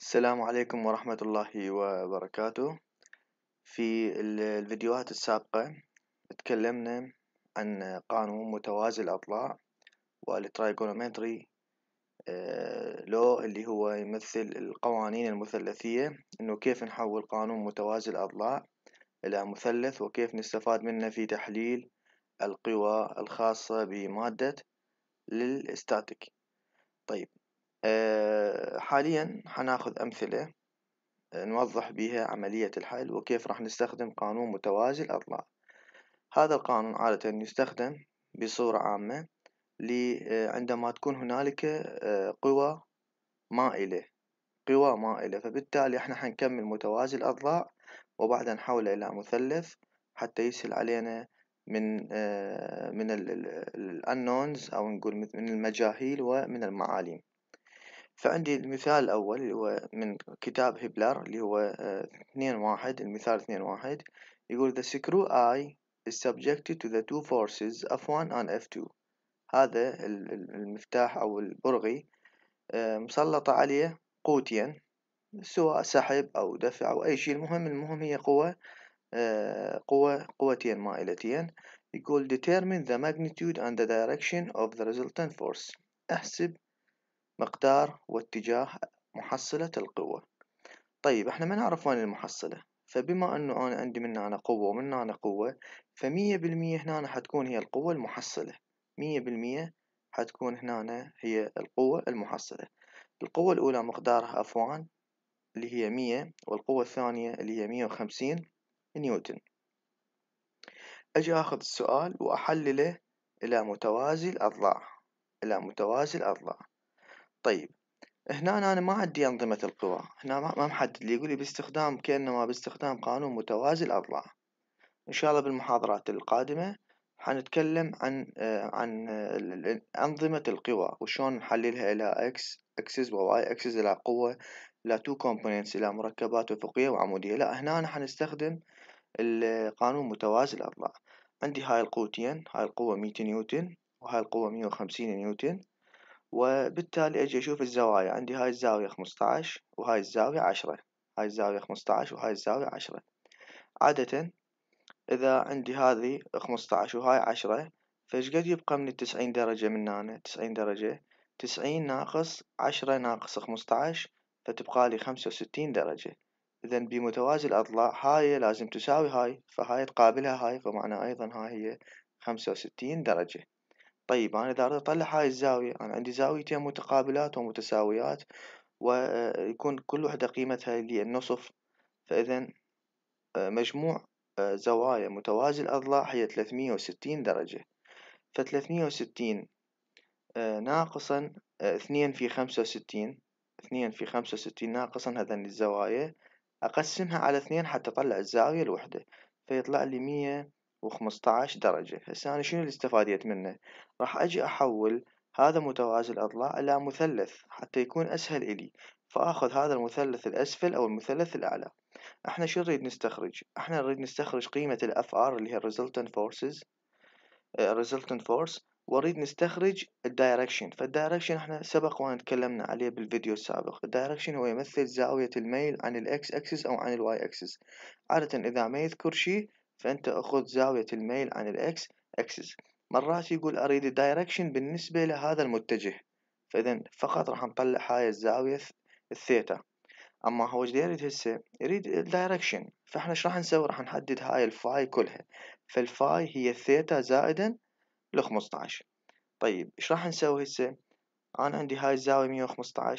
السلام عليكم ورحمة الله وبركاته في الفيديوهات السابقة تكلمنا عن قانون متوازي الأضلاع والترايجونومتري آه، لو اللي هو يمثل القوانين المثلثية إنه كيف نحول قانون متوازي الأضلاع إلى مثلث وكيف نستفاد منه في تحليل القوى الخاصة بمادة للإستاتيك طيب آه، حاليا حناخذ أمثلة آه، نوضح بيها عملية الحل وكيف راح نستخدم قانون متوازي الأضلاع هذا القانون عادة يستخدم بصورة عامة آه، عندما تكون هنالك قوى مائلة قوى مائلة فبالتالي احنا حنكمل متوازي الأضلاع وبعدها نحوله إلى مثلث حتى يسهل علينا من من الـ unknowns أو نقول من المجاهيل ومن المعاليم فعندي المثال الأول اللي هو من كتاب هبلر اللي هو آه، اثنين واحد المثال اثنين واحد يقول the screw eye is subjected to the two forces F1 and F2 هذا المفتاح أو البرغي آه، مسلطة عليه قوتين سواء سحب أو دفع أو أي شيء المهم المهم هي قوة آه، قوة قوتين مائلتين يقول determine the magnitude and the direction of the resultant force احسب مقدار واتجاه محصلة القوة طيب احنا ما نعرف وين المحصلة فبما انه انا عندي من هنا قوة ومن هنا قوة فمية بالمية هنا حتكون هي القوة المحصلة مية بالمية حتكون هنا هي القوة المحصلة القوة الأولى مقدارها افوان اللي هي مية والقوة الثانية اللي هي مية وخمسين نيوتن أجي أخذ السؤال وأحلله إلى متوازي الأضلاع إلى متوازي الأضلاع طيب هنا أنا ما عندي أنظمة يعني القوى هنا ما محدد لي يقولي باستخدام كأنما باستخدام قانون متوازي الأضلاع إن شاء الله بالمحاضرات القادمة حنتكلم عن آه، عن آه، أنظمة القوى وشون نحللها إلى x اكسس و y إلى قوة إلى تو كومبوننتس إلى مركبات أفقية وعمودية لا هنا أنا حنستخدم القانون متوازي الأضلاع عندي هاي القوتين هاي القوة مية نيوتن وهاي القوة مية وخمسين نيوتن وبالتالي أجي أشوف الزوايا عندي هاي الزاوية خمسطعش وهاي الزاوية عشرة هاي الزاوية خمسطعش وهاي الزاوية عشرة عادة إذا عندي هذه خمسطعش وهاي عشرة فشقد يبقى من التسعين درجة من هنا تسعين درجة تسعين ناقص عشرة ناقص خمسطعش فتبقى لي خمسة وستين درجة إذا بمتوازي الأضلاع هاي لازم تساوي هاي فهاي تقابلها هاي فمعنى أيضا هاي هي خمسة وستين درجة طيب أنا إذا أريد أطلّع هاي الزاوية، أنا عندي زاويتين متقابلات ومتساويات، ويكون آه، كل وحدة قيمتها النصف فاذا آه، مجموع آه، زوايا متوازي الأضلاع هي ثلاثمية وستين درجة، ف وستين ناقصا 2 في خمسة وستين، في خمسة وستين ناقصا هذن الزوايا، أقسمها على 2 حتى أطلّع الزاوية الوحدة، فيطلعلي مية. وخمسطعش درجة هسه أنا شنو اللي استفاديت منه راح أجي أحول هذا متوازي الأضلاع إلى مثلث حتى يكون أسهل إلي فأخذ هذا المثلث الأسفل أو المثلث الأعلى احنا شو نريد نستخرج احنا نريد نستخرج قيمة ال FR اللي هي resultant forces آه، resultant force واريد نستخرج الدايركشن فالدايركشن احنا سبق وانا تكلمنا عليه بالفيديو السابق الدايركشن هو يمثل زاوية الميل عن الاكس اكسس او عن الواي اكسس عادة اذا ما يذكر شيء فأنت أخذ زاوية الميل عن الإكس أكسس مرات يقول أريد الدايركشن بالنسبة لهذا المتجه فإذا فقط راح نطلع هاي الزاوية الثيتا أما هو ايش يريد هسه يريد الدايركشن فإحنا ايش راح نسوي راح نحدد هاي الفاي كلها فالفاي هي الثيتا زائدا لخمسة طيب ايش راح نسوي هسه أنا عندي هاي الزاوية مية وخمسة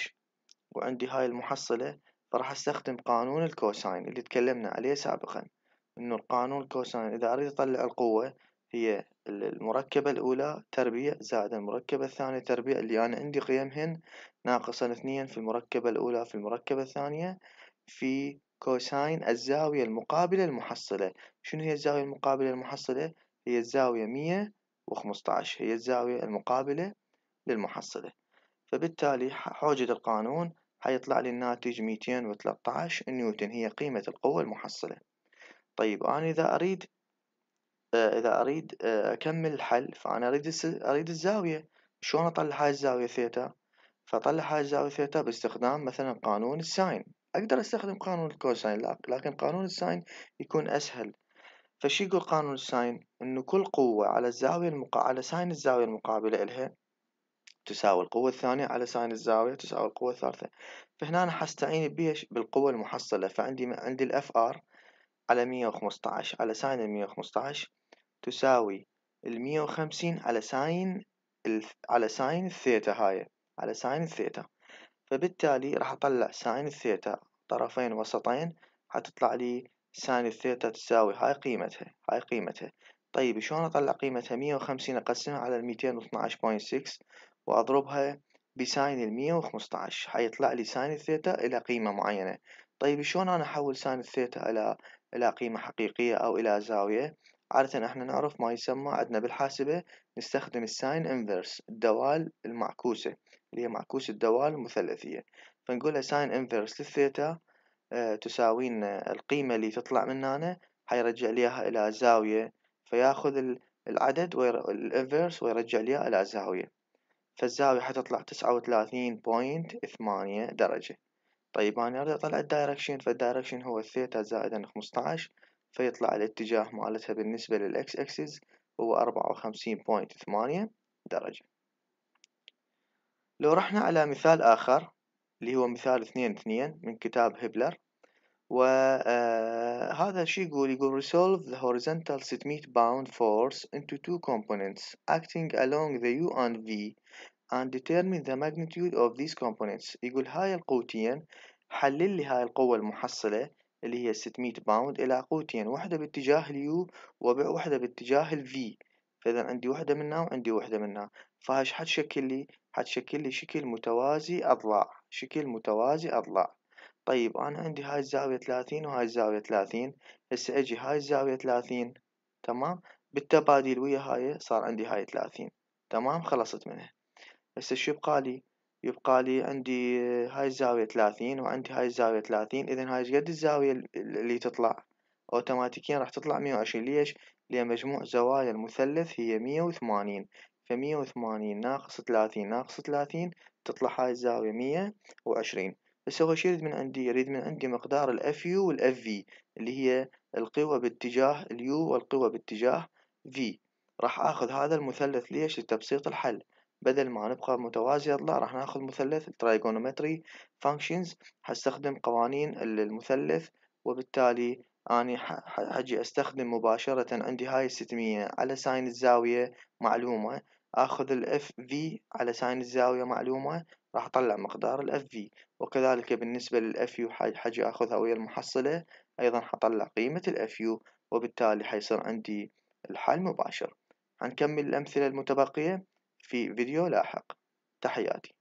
وعندي هاي المحصلة فراح استخدم قانون الكوساين اللي تكلمنا عليه سابقا إنه القانون الكوساين إذا أريد أطلع القوة هي المركبة الأولى تربيع زائد المركبة الثانية تربيع اللي أنا عندي قيمهن ناقصا اثنين في المركبة الأولى في المركبة الثانية في كوساين الزاوية المقابلة المحصلة شنو هي الزاوية المقابلة المحصلة هي الزاوية مية وخمسطعش هي الزاوية المقابلة للمحصلة فبالتالي حوجد القانون حيطلع لي الناتج ميتين وتلطعش نيوتن هي قيمة القوة المحصلة طيب أنا إذا أريد إذا أريد آه، أكمل الحل فأنا أريد أريد الزاوية شلون أطلع هاي الزاوية ثيتا فأطلع هاي الزاوية ثيتا باستخدام مثلا قانون الساين أقدر أستخدم قانون الكوساين لكن قانون الساين يكون أسهل فشي يقول قانون الساين إنه كل قوة على الزاوية المقا على ساين الزاوية المقابلة إلها تساوي القوة الثانية على ساين الزاوية تساوي القوة الثالثة فهنا أنا حستعين بيش بالقوة المحصلة فعندي عندي الإف آر على مية وخمسطعش على ساين المية وخمسطعش تساوي المية وخمسين على ساين على ساين الثيتا هاي على ساين الثيتا فبالتالي راح أطلع ساين الثيتا طرفين وسطين حتطلع لي ساين الثيتا تساوي هاي قيمتها هاي قيمتها طيب شلون أطلع قيمتها مية وخمسين أقسمها على الميتين واثناعش بوينت سكس وأضربها بساين المية وخمسطعش حيطلع لي ساين الثيتا إلى قيمة معينة طيب شلون أنا أحول ساين الثيتا إلى إلى قيمة حقيقية أو إلى زاوية عادة احنا نعرف ما يسمى عندنا بالحاسبة نستخدم الساين انفرس الدوال المعكوسة اللي هي معكوس الدوال المثلثية فنقولها ساين انفرس للثيتا اه تساوي القيمة اللي تطلع من هنا حيرجع ليها إلى زاوية فياخذ العدد الإنفرس ويرجع ليها إلى زاوية فالزاوية حتطلع تسعة وثلاثين بوينت ثمانية درجة طيب أنا يعني أريد أطلع الدايركشن فالدايركشن هو الثيتا زائد ان خمسطعش فيطلع الاتجاه مالتها بالنسبة للإكس أكسس هو أربعة وخمسين بوينت ثمانية درجة لو رحنا على مثال آخر اللي هو مثال اثنين اثنين من كتاب هبلر وهذا آه، شي يقول يقول resolve the horizontal 600 pound force into two components acting along the u and v and determine the magnitude of these components يقول هاي القوتين حلل لي هاي القوة المحصلة اللي هي 600 باوند إلى قوتين واحدة باتجاه اليو واحدة باتجاه الفي فإذا عندي واحدة منها وعندي واحدة منها فهاش حتشكل لي حتشكل لي شكل متوازي أضلاع شكل متوازي أضلاع طيب أنا عندي هاي الزاوية 30 وهاي الزاوية 30 هسه أجي هاي الزاوية 30 تمام بالتبادل ويا هاي صار عندي هاي 30 تمام خلصت منها هسه شو يبقى لي يبقى لي عندي آه، هاي الزاوية ثلاثين وعندي هاي الزاوية ثلاثين إذا هاي قد الزاوية اللي تطلع أوتوماتيكيا راح تطلع مية وعشرين ليش لأن مجموع زوايا المثلث هي مية وثمانين فمية وثمانين ناقص ثلاثين ناقص ثلاثين تطلع هاي الزاوية مية وعشرين بس هو شو يريد من عندي يريد من عندي مقدار الاف يو والاف في اللي هي القوى باتجاه اليو والقوى باتجاه في راح اخذ هذا المثلث ليش لتبسيط الحل بدل ما نبقى متوازية لا راح ناخد مثلث trigonometry functions هستخدم قوانين المثلث وبالتالي أني حجي أستخدم مباشرة عندي هاي الستمية على ساين الزاوية معلومة أخذ ال FV على ساين الزاوية معلومة راح أطلع مقدار ال FV وكذلك بالنسبة لل FU حجي أخذها ويا المحصلة أيضا حطلع قيمة ال FU وبالتالي حيصير عندي الحل مباشر هنكمل الأمثلة المتبقية في فيديو لاحق. تحياتي.